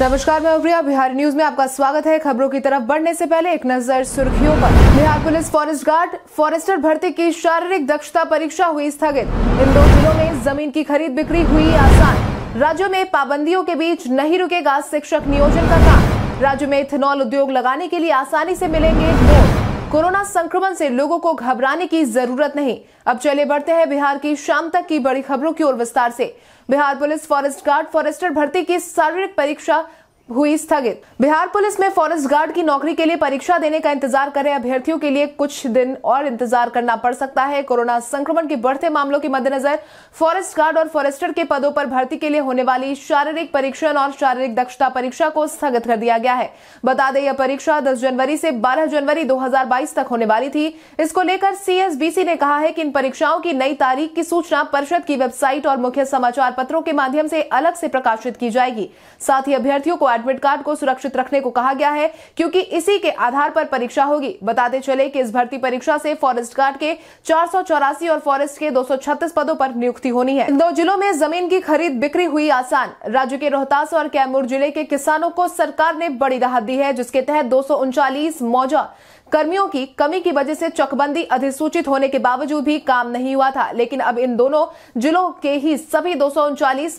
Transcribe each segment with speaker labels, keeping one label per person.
Speaker 1: नमस्कार मैं उप्रिया बिहार न्यूज में आपका स्वागत है खबरों की तरफ बढ़ने से पहले एक नजर सुर्खियों पर Bihar police forest guard forester भर्ती की शारीरिक दक्षता परीक्षा हुई स्थगित इन दो जिलों में जमीन की खरीद बिक्री हुई आसान राज्यों में पाबंदियों के बीच नहीं रुकेगा शिक्षक नियोजन का काम राज्य में इथेनॉल उद्योग लगाने के लिए आसानी ऐसी मिलेंगे कोरोना संक्रमण से लोगों को घबराने की जरूरत नहीं अब चले बढ़ते हैं बिहार की शाम तक की बड़ी खबरों की ओर विस्तार से Bihar police forest guard forester भर्ती की शारीरिक परीक्षा हुई स्थगित बिहार पुलिस में फॉरेस्ट गार्ड की नौकरी के लिए परीक्षा देने का इंतजार कर रहे अभ्यर्थियों के लिए कुछ दिन और इंतजार करना पड़ सकता है कोरोना संक्रमण के बढ़ते मामलों के मद्देनजर फॉरेस्ट गार्ड और फॉरेस्टर के पदों पर भर्ती के लिए होने वाली शारीरिक परीक्षण और शारीरिक दक्षता परीक्षा को स्थगित कर दिया गया है बता दें यह परीक्षा दस जनवरी से बारह जनवरी दो तक होने वाली थी इसको लेकर सीएसबीसी ने कहा है कि इन परीक्षाओं की नई तारीख की सूचना परिषद की वेबसाइट और मुख्य समाचार पत्रों के माध्यम से अलग से प्रकाशित की जाएगी साथ ही अभ्यर्थियों को एडमिट कार्ड को सुरक्षित रखने को कहा गया है क्योंकि इसी के आधार पर परीक्षा होगी बताते चले कि इस भर्ती परीक्षा से फॉरेस्ट गार्ड के चार और फॉरेस्ट के दो पदों पर नियुक्ति होनी है दो जिलों में जमीन की खरीद बिक्री हुई आसान राज्य के रोहतास और कैमूर जिले के किसानों को सरकार ने बड़ी राहत दी है जिसके तहत दो मौजा कर्मियों की कमी की वजह से चकबंदी अधिसूचित होने के बावजूद भी काम नहीं हुआ था लेकिन अब इन दोनों जिलों के ही सभी दो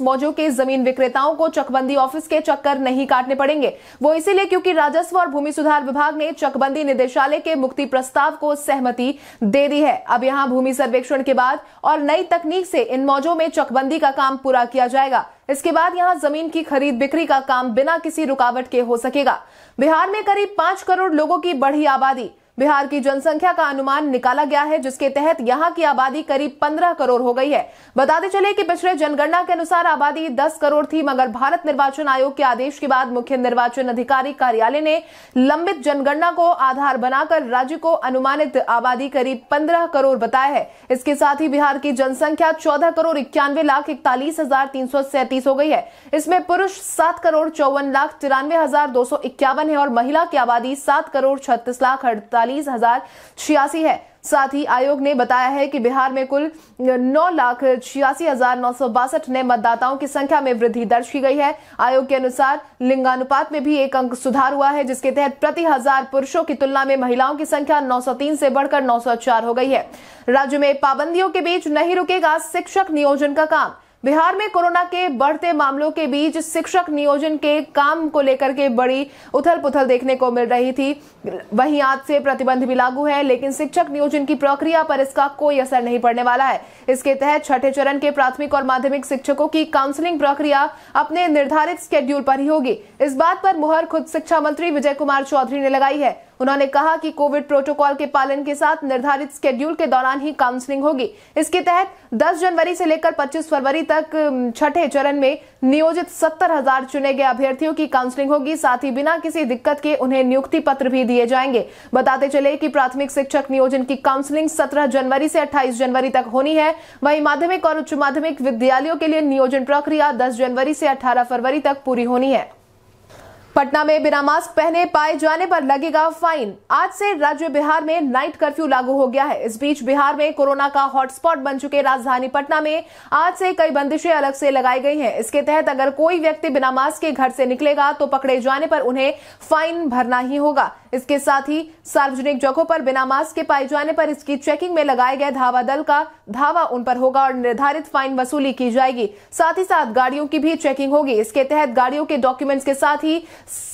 Speaker 1: मौजों के जमीन विक्रेताओं को चकबंदी ऑफिस के चक्कर नहीं काटने पड़ेंगे वो इसीलिए क्योंकि राजस्व और भूमि सुधार विभाग ने चकबंदी निदेशालय के मुक्ति प्रस्ताव को सहमति दे दी है अब यहाँ भूमि सर्वेक्षण के बाद और नई तकनीक से इन मौजों में चकबंदी का काम पूरा किया जाएगा इसके बाद यहां जमीन की खरीद बिक्री का काम बिना किसी रुकावट के हो सकेगा बिहार में करीब पांच करोड़ लोगों की बढ़ी आबादी बिहार की जनसंख्या का अनुमान निकाला गया है जिसके तहत यहाँ की आबादी करीब पंद्रह करोड़ हो गई है बताते चले की पिछले जनगणना के अनुसार आबादी दस करोड़ थी मगर भारत निर्वाचन आयोग के आदेश के बाद मुख्य निर्वाचन अधिकारी कार्यालय ने लंबित जनगणना को आधार बनाकर राज्य को अनुमानित आबादी करीब पंद्रह करोड़ बताया है इसके साथ ही बिहार की जनसंख्या चौदह करोड़ इक्यानवे लाख इकतालीस हजार तीन सौ सैंतीस हो गई है इसमें पुरुष सात करोड़ चौवन लाख तिरानवे हजार दो सौ इक्यावन है और महिला की आबादी सात करोड़ छत्तीस लाख अड़तालीस सैतालीस हजार छियासी है साथ ही आयोग ने बताया है कि बिहार में कुल नौ लाख छियासी हजार नौ सौ बासठ नए मतदाताओं की संख्या में वृद्धि दर्ज की गई है आयोग के अनुसार लिंगानुपात में भी एक अंक सुधार हुआ है जिसके तहत प्रति हजार पुरुषों की तुलना में महिलाओं की संख्या 903 से बढ़कर 904 हो गई है राज्य में पाबंदियों के बीच नहीं रुकेगा शिक्षक नियोजन का काम बिहार में कोरोना के बढ़ते मामलों के बीच शिक्षक नियोजन के काम को लेकर के बड़ी उथल पुथल देखने को मिल रही थी वहीं आज से प्रतिबंध भी लागू है लेकिन शिक्षक नियोजन की प्रक्रिया पर इसका कोई असर नहीं पड़ने वाला है इसके तहत छठे चरण के प्राथमिक और माध्यमिक शिक्षकों की काउंसलिंग प्रक्रिया अपने निर्धारित स्केड्यूल पर ही होगी इस बात पर मुहर खुद शिक्षा मंत्री विजय कुमार चौधरी ने लगाई है उन्होंने कहा कि कोविड प्रोटोकॉल के पालन के साथ निर्धारित स्केड्यूल के दौरान ही काउंसलिंग होगी इसके तहत 10 जनवरी से लेकर 25 फरवरी तक छठे चरण में नियोजित सत्तर हजार चुने गए अभ्यर्थियों की काउंसलिंग होगी साथ ही बिना किसी दिक्कत के उन्हें नियुक्ति पत्र भी दिए जाएंगे बताते चले कि प्राथमिक शिक्षक नियोजन की काउंसलिंग सत्रह जनवरी से अट्ठाईस जनवरी तक होनी है वहीं माध्यमिक और उच्च माध्यमिक विद्यालयों के लिए नियोजन प्रक्रिया दस जनवरी से अठारह फरवरी तक पूरी होनी है पटना में बिना मास्क पहने पाए जाने पर लगेगा फाइन आज से राज्य बिहार में नाइट कर्फ्यू लागू हो गया है इस बीच बिहार में कोरोना का हॉटस्पॉट बन चुके राजधानी पटना में आज से कई बंदिशें अलग से लगाई गई हैं इसके तहत अगर कोई व्यक्ति बिना मास्क के घर से निकलेगा तो पकड़े जाने पर उन्हें फाइन भरना ही होगा इसके साथ ही सार्वजनिक जगहों पर बिना मास्क के पाए जाने पर इसकी चेकिंग में लगाए गए धावा दल का धावा उन पर होगा और निर्धारित फाइन वसूली की जाएगी साथ ही साथ गाड़ियों की भी चेकिंग होगी इसके तहत गाड़ियों के डॉक्यूमेंट्स के साथ ही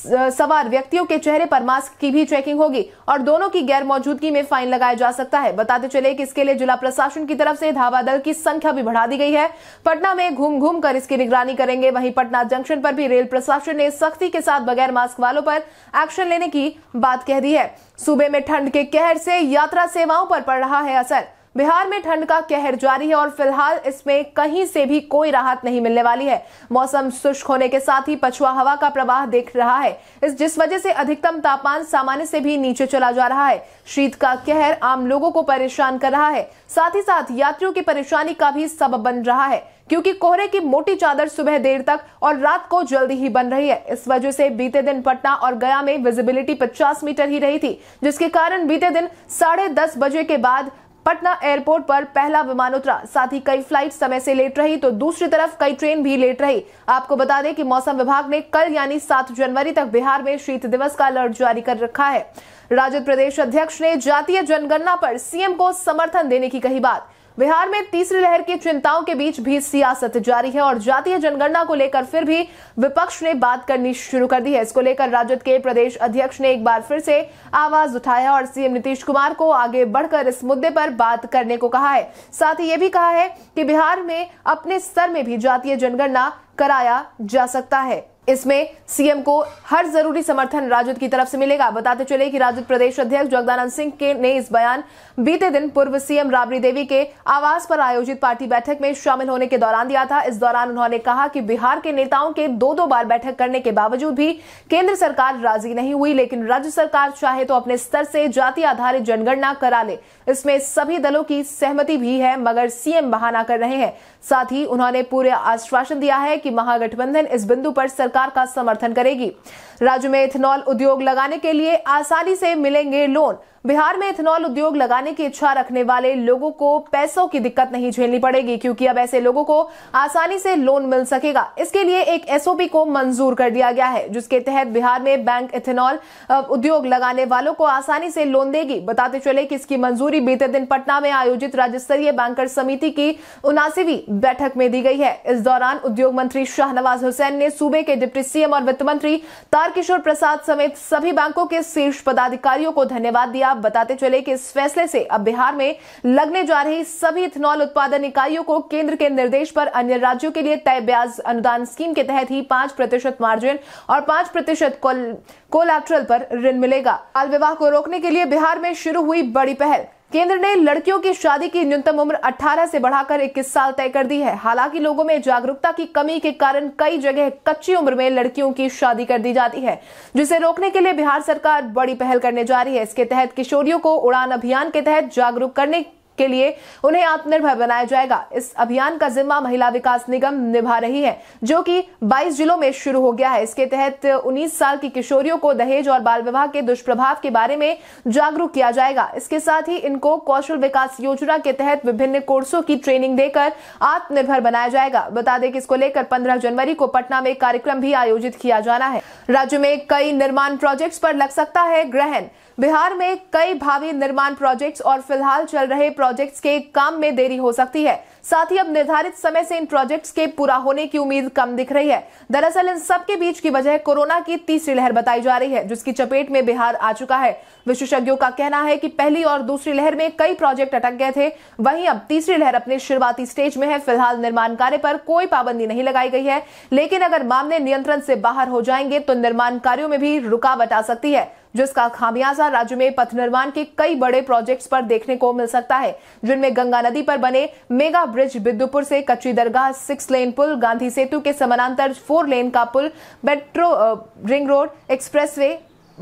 Speaker 1: सवार व्यक्तियों के चेहरे पर मास्क की भी चेकिंग होगी और दोनों की गैर मौजूदगी में फाइन लगाया जा सकता है बताते चले कि इसके लिए जिला प्रशासन की तरफ से धावा दल की संख्या भी बढ़ा दी गई है पटना में घूम घूम कर इसकी निगरानी करेंगे वहीं पटना जंक्शन पर भी रेल प्रशासन ने सख्ती के साथ बगैर मास्क वालों पर एक्शन लेने की बात कह दी है सूबे में ठंड के कहर से यात्रा सेवाओं पर पड़ रहा है असर बिहार में ठंड का कहर जारी है और फिलहाल इसमें कहीं से भी कोई राहत नहीं मिलने वाली है मौसम शुष्क होने के साथ ही पछुआ हवा का प्रवाह देख रहा है इस जिस वजह से अधिकतम तापमान सामान्य से भी नीचे चला जा रहा है शीत का कहर आम लोगों को परेशान कर रहा है साथ ही साथ यात्रियों की परेशानी का भी सब बन रहा है क्योंकि कोहरे की मोटी चादर सुबह देर तक और रात को जल्दी ही बन रही है इस वजह से बीते दिन पटना और गया में विजिबिलिटी पचास मीटर ही रही थी जिसके कारण बीते दिन साढ़े दस बजे के बाद पटना एयरपोर्ट पर पहला विमान उतरा साथ ही कई फ्लाइट समय से लेट रही तो दूसरी तरफ कई ट्रेन भी लेट रही आपको बता दें कि मौसम विभाग ने कल यानी 7 जनवरी तक बिहार में शीत दिवस का अलर्ट जारी कर रखा है राजद प्रदेश अध्यक्ष ने जातीय जनगणना पर सीएम को समर्थन देने की कही बात बिहार में तीसरी लहर की चिंताओं के बीच भी सियासत जारी है और जातीय जनगणना को लेकर फिर भी विपक्ष ने बात करनी शुरू कर दी है इसको लेकर राजद के प्रदेश अध्यक्ष ने एक बार फिर से आवाज उठाया और सीएम नीतीश कुमार को आगे बढ़कर इस मुद्दे पर बात करने को कहा है साथ ही ये भी कहा है कि बिहार में अपने स्तर में भी जातीय जनगणना कराया जा सकता है इसमें सीएम को हर जरूरी समर्थन राजद की तरफ से मिलेगा बताते चले कि राजद प्रदेश अध्यक्ष जगदानंद सिंह के ने इस बयान बीते दिन पूर्व सीएम राबड़ी देवी के आवास पर आयोजित पार्टी बैठक में शामिल होने के दौरान दिया था इस दौरान उन्होंने कहा कि बिहार के नेताओं के दो दो बार बैठक करने के बावजूद भी केंद्र सरकार राजी नहीं हुई लेकिन राज्य सरकार चाहे तो अपने स्तर से जाति आधारित जनगणना करा ले इसमें सभी दलों की सहमति भी है मगर सीएम बहाना कर रहे हैं साथ ही उन्होंने पूरे आश्वासन दिया है कि महागठबंधन इस बिंदु पर सरकार सरकार का समर्थन करेगी राज्य में इथेनॉल उद्योग लगाने के लिए आसानी से मिलेंगे लोन बिहार में इथेनॉल उद्योग लगाने की इच्छा रखने वाले लोगों को पैसों की दिक्कत नहीं झेलनी पड़ेगी क्योंकि अब ऐसे लोगों को आसानी से लोन मिल सकेगा इसके लिए एक एसओपी को मंजूर कर दिया गया है जिसके तहत बिहार में बैंक इथेनॉल उद्योग लगाने वालों को आसानी से लोन देगी बताते चले कि इसकी मंजूरी बीते दिन पटना में आयोजित राज्य स्तरीय बैंकर समिति की उनासीवीं बैठक में दी गई है इस दौरान उद्योग मंत्री शाहनवाज हुसैन ने सूबे के डिप्टी सीएम और वित्त मंत्री तारकिशोर प्रसाद समेत सभी बैंकों के शीर्ष पदाधिकारियों को धन्यवाद दिया आप बताते चले कि इस फैसले से अब बिहार में लगने जा रही सभी इथेनॉल उत्पादन इकाइयों को केंद्र के निर्देश पर अन्य राज्यों के लिए तय ब्याज अनुदान स्कीम के तहत ही पांच प्रतिशत मार्जिन और पांच प्रतिशत कोलैक्ट्रल पर ऋण मिलेगा बाल विवाह को रोकने के लिए बिहार में शुरू हुई बड़ी पहल केंद्र ने लड़कियों की शादी की न्यूनतम उम्र 18 से बढ़ाकर 21 साल तय कर दी है हालांकि लोगों में जागरूकता की कमी के कारण कई जगह कच्ची उम्र में लड़कियों की शादी कर दी जाती है जिसे रोकने के लिए बिहार सरकार बड़ी पहल करने जा रही है इसके तहत किशोरियों को उड़ान अभियान के तहत जागरूक करने के लिए उन्हें आत्मनिर्भर बनाया जाएगा इस अभियान का जिम्मा महिला विकास निगम निभा रही है जो कि 22 जिलों में शुरू हो गया है इसके तहत 19 साल की किशोरियों को दहेज और बाल विवाह के दुष्प्रभाव के बारे में जागरूक किया जाएगा इसके साथ ही इनको कौशल विकास योजना के तहत विभिन्न कोर्सों की ट्रेनिंग देकर आत्मनिर्भर बनाया जाएगा बता दें कि इसको लेकर पंद्रह जनवरी को पटना में कार्यक्रम भी आयोजित किया जाना है राज्य में कई निर्माण प्रोजेक्ट्स पर लग सकता है ग्रहण बिहार में कई भावी निर्माण प्रोजेक्ट्स और फिलहाल चल रहे प्रोजेक्ट प्रोजेक्ट्स के काम में देरी हो सकती है साथ ही अब निर्धारित समय से इन प्रोजेक्ट्स के पूरा होने की उम्मीद कम दिख रही है दरअसल इन सबके बीच की वजह कोरोना की तीसरी लहर बताई जा रही है जिसकी चपेट में बिहार आ चुका है विशेषज्ञों का कहना है कि पहली और दूसरी लहर में कई प्रोजेक्ट अटक गए थे वहीं अब तीसरी लहर अपने शुरुआती स्टेज में है फिलहाल निर्माण कार्य पर कोई पाबंदी नहीं लगाई गई है लेकिन अगर मामले नियंत्रण से बाहर हो जाएंगे तो निर्माण कार्यों में भी रुकावट आ सकती है जिसका खामियाजा राज्य में पथ निर्माण के कई बड़े प्रोजेक्ट्स पर देखने को मिल सकता है जिनमें गंगा नदी पर बने मेगा ब्रिज बिद्दुपुर से कच्ची दरगाह सिक्स लेन पुल गांधी सेतु के समानांतर फोर लेन का पुल मेट्रो रिंग रोड वे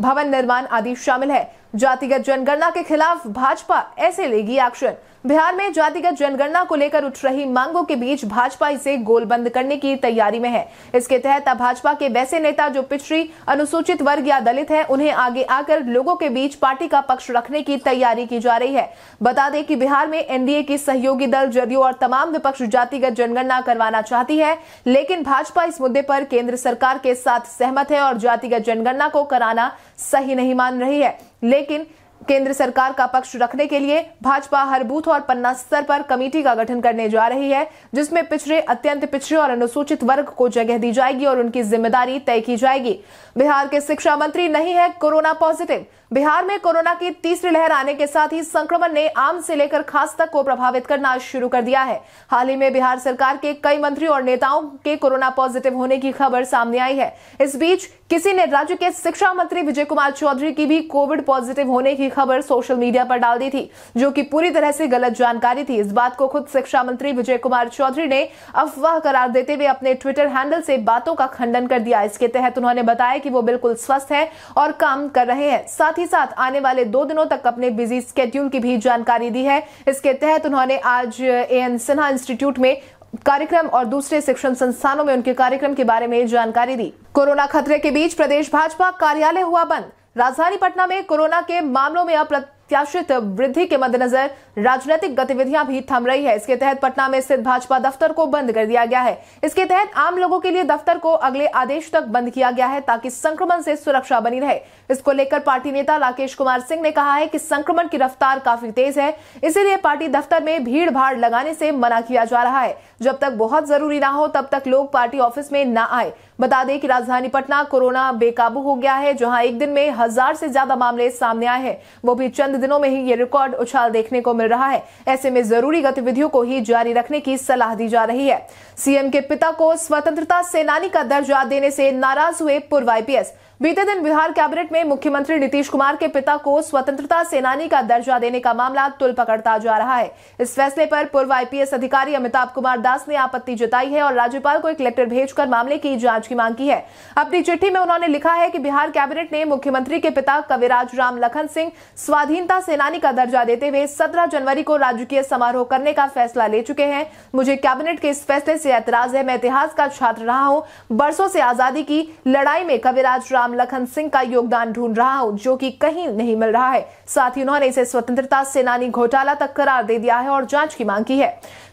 Speaker 1: भवन निर्माण आदि शामिल है जातिगत जनगणना के खिलाफ भाजपा ऐसे लेगी एक्शन बिहार में जातिगत जनगणना को लेकर उठ रही मांगों के बीच भाजपा इसे गोलबंद करने की तैयारी में है इसके तहत अब भाजपा के वैसे नेता जो पिछड़ी अनुसूचित वर्ग या दलित हैं उन्हें आगे आकर लोगों के बीच पार्टी का पक्ष रखने की तैयारी की जा रही है बता दें कि बिहार में एनडीए की सहयोगी दल जदयू और तमाम विपक्ष जातिगत जनगणना करवाना चाहती है लेकिन भाजपा इस मुद्दे पर केंद्र सरकार के साथ सहमत है और जातिगत जनगणना को कराना सही नहीं मान रही है लेकिन केंद्र सरकार का पक्ष रखने के लिए भाजपा हर बूथ और पन्ना स्तर पर कमेटी का गठन करने जा रही है जिसमें पिछड़े अत्यंत पिछड़े और अनुसूचित वर्ग को जगह दी जाएगी और उनकी जिम्मेदारी तय की जाएगी बिहार के शिक्षा मंत्री नहीं है कोरोना पॉजिटिव बिहार में कोरोना की तीसरी लहर आने के साथ ही संक्रमण ने आम से लेकर खास तक को प्रभावित करना शुरू कर दिया है हाल ही में बिहार सरकार के कई मंत्री और नेताओं के कोरोना पॉजिटिव होने की खबर सामने आई है इस बीच किसी ने राज्य के शिक्षा मंत्री विजय कुमार चौधरी की भी कोविड पॉजिटिव होने की खबर सोशल मीडिया पर डाल दी थी जो कि पूरी तरह से गलत जानकारी थी इस बात को खुद शिक्षा मंत्री विजय कुमार चौधरी ने अफवाह करार देते हुए अपने ट्विटर हैंडल से बातों का खंडन कर दिया इसके तहत उन्होंने बताया कि वो बिल्कुल स्वस्थ है और काम कर रहे हैं साथ ही साथ आने वाले दो दिनों तक अपने बिजी स्केड्यूल की भी जानकारी दी है इसके तहत उन्होंने आज ए एन सिन्हा इंस्टीट्यूट में कार्यक्रम और दूसरे शिक्षण संस्थानों में उनके कार्यक्रम के बारे में जानकारी दी कोरोना खतरे के बीच प्रदेश भाजपा कार्यालय हुआ बंद राजधानी पटना में कोरोना के मामलों में अप्रत प्रत्याशित वृद्धि के मद्देनजर राजनीतिक गतिविधियां भी थम रही है इसके तहत पटना में स्थित भाजपा दफ्तर को बंद कर दिया गया है इसके तहत आम लोगों के लिए दफ्तर को अगले आदेश तक बंद किया गया है ताकि संक्रमण से सुरक्षा बनी रहे इसको लेकर पार्टी नेता राकेश कुमार सिंह ने कहा है कि संक्रमण की रफ्तार काफी तेज है इसीलिए पार्टी दफ्तर में भीड़ भाड़ लगाने से मना किया जा रहा है जब तक बहुत जरूरी ना हो तब तक लोग पार्टी ऑफिस में ना आए बता दें कि राजधानी पटना कोरोना बेकाबू हो गया है जहां एक दिन में हजार से ज्यादा मामले सामने आए हैं वो भी चंद दिनों में ही ये रिकॉर्ड उछाल देखने को मिल रहा है ऐसे में जरूरी गतिविधियों को ही जारी रखने की सलाह दी जा रही है सीएम के पिता को स्वतंत्रता सेनानी का दर्जा देने से नाराज हुए पूर्व आईपीएस बीते दिन बिहार कैबिनेट में मुख्यमंत्री नीतीश कुमार के पिता को स्वतंत्रता सेनानी का दर्जा देने का मामला तुल पकड़ता जा रहा है इस फैसले पर पूर्व आईपीएस अधिकारी अमिताभ कुमार दास ने आपत्ति जताई है और राज्यपाल को एक लेटर भेजकर मामले की जांच की मांग की है अपनी चिट्ठी में उन्होंने लिखा है कि बिहार कैबिनेट ने मुख्यमंत्री के पिता कविराज राम लखन सिंह स्वाधीनता सेनानी का दर्जा देते हुए सत्रह जनवरी को राजकीय समारोह करने का फैसला ले चुके हैं मुझे कैबिनेट के इस फैसले से ऐतराज है मैं इतिहास का छात्र रहा हूँ बरसों से आजादी की लड़ाई में कविराज राम राम लखन सिंह का योगदान ढूंढ रहा हूं जो कि कहीं नहीं मिल रहा है साथ ही उन्होंने इसे स्वतंत्रता सेनानी घोटाला तक करार दे दिया है और जांच की मांग की है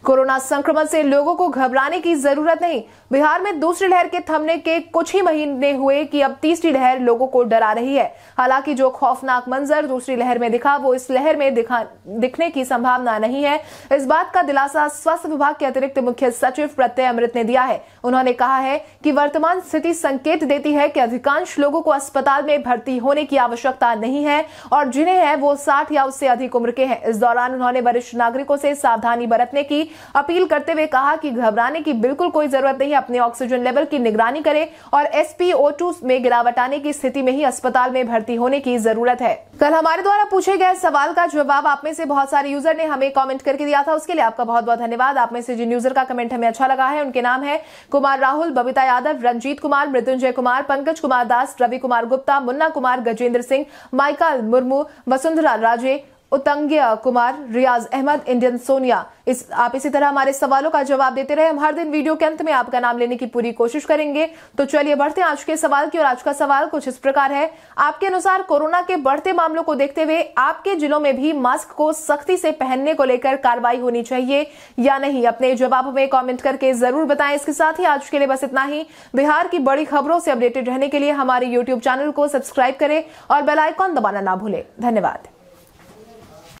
Speaker 1: कोरोना संक्रमण से लोगों को घबराने की जरूरत नहीं बिहार में दूसरी लहर के थमने के कुछ ही महीने हुए कि अब तीसरी लहर लोगों को डरा रही है हालांकि जो खौफनाक मंजर दूसरी लहर में दिखा वो इस लहर में दिखने की संभावना नहीं है इस बात का दिलासा स्वास्थ्य विभाग के अतिरिक्त मुख्य सचिव प्रत्यय अमृत ने दिया है उन्होंने कहा है कि वर्तमान स्थिति संकेत देती है कि अधिकांश लोग लोगों को अस्पताल में भर्ती होने की आवश्यकता नहीं है और जिन्हें है वो साठ या उससे अधिक उम्र के हैं इस दौरान उन्होंने वरिष्ठ नागरिकों से सावधानी बरतने की अपील करते हुए कहा कि घबराने की बिल्कुल कोई जरूरत नहीं अपने ऑक्सीजन लेवल की निगरानी करें और एसपीओ में गिरावट आने की स्थिति में ही अस्पताल में भर्ती होने की जरूरत है कल हमारे द्वारा पूछे गए सवाल का जवाब आप में से बहुत सारे यूजर ने हमें कमेंट करके दिया था उसके लिए आपका बहुत बहुत धन्यवाद आप में से जिन यूजर का कमेंट हमें अच्छा लगा है उनके नाम है कुमार राहुल बबीता यादव रंजीत कुमार मृत्युंजय कुमार पंकज कुमार दास रवि कुमार गुप्ता मुन्ना कुमार गजेंद्र सिंह माइकल मुर्मू वसुंधरा राजे उतंगिया कुमार रियाज अहमद इंडियन सोनिया इस आप इसी तरह हमारे सवालों का जवाब देते रहे हम हर दिन वीडियो के अंत में आपका नाम लेने की पूरी कोशिश करेंगे तो चलिए बढ़ते हैं आज के सवाल की और आज का सवाल कुछ इस प्रकार है आपके अनुसार कोरोना के बढ़ते मामलों को देखते हुए आपके जिलों में भी मास्क को सख्ती से पहनने को लेकर कार्रवाई होनी चाहिए या नहीं अपने जवाब में कॉमेंट करके जरूर बताएं इसके साथ ही आज के लिए बस इतना ही बिहार की बड़ी खबरों से अपडेटेड रहने के लिए हमारे यूट्यूब चैनल को सब्सक्राइब करें और बेलाइकॉन दबाना ना भूलें धन्यवाद